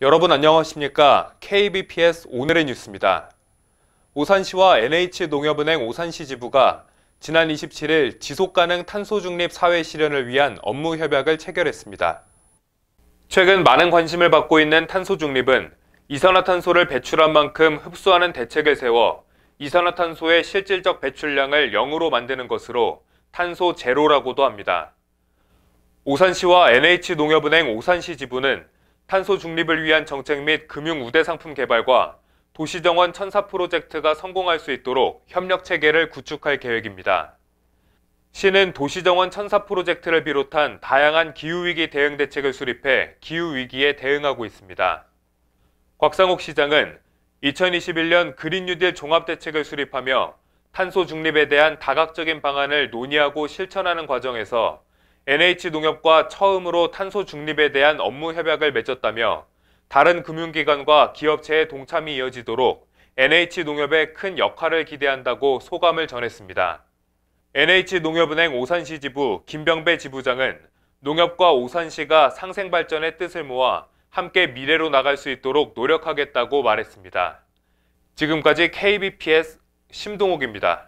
여러분 안녕하십니까? KBPS 오늘의 뉴스입니다. 오산시와 NH농협은행 오산시 지부가 지난 27일 지속가능 탄소중립 사회 실현을 위한 업무 협약을 체결했습니다. 최근 많은 관심을 받고 있는 탄소중립은 이산화탄소를 배출한 만큼 흡수하는 대책을 세워 이산화탄소의 실질적 배출량을 0으로 만드는 것으로 탄소 제로라고도 합니다. 오산시와 NH농협은행 오산시 지부는 탄소 중립을 위한 정책 및 금융 우대 상품 개발과 도시정원 천사 프로젝트가 성공할 수 있도록 협력 체계를 구축할 계획입니다. 시는 도시정원 천사 프로젝트를 비롯한 다양한 기후위기 대응 대책을 수립해 기후위기에 대응하고 있습니다. 곽상욱 시장은 2021년 그린 뉴딜 종합대책을 수립하며 탄소 중립에 대한 다각적인 방안을 논의하고 실천하는 과정에서 NH농협과 처음으로 탄소 중립에 대한 업무 협약을 맺었다며 다른 금융기관과 기업체의 동참이 이어지도록 NH농협의 큰 역할을 기대한다고 소감을 전했습니다. NH농협은행 오산시 지부 김병배 지부장은 농협과 오산시가 상생 발전의 뜻을 모아 함께 미래로 나갈 수 있도록 노력하겠다고 말했습니다. 지금까지 KBPS 심동욱입니다.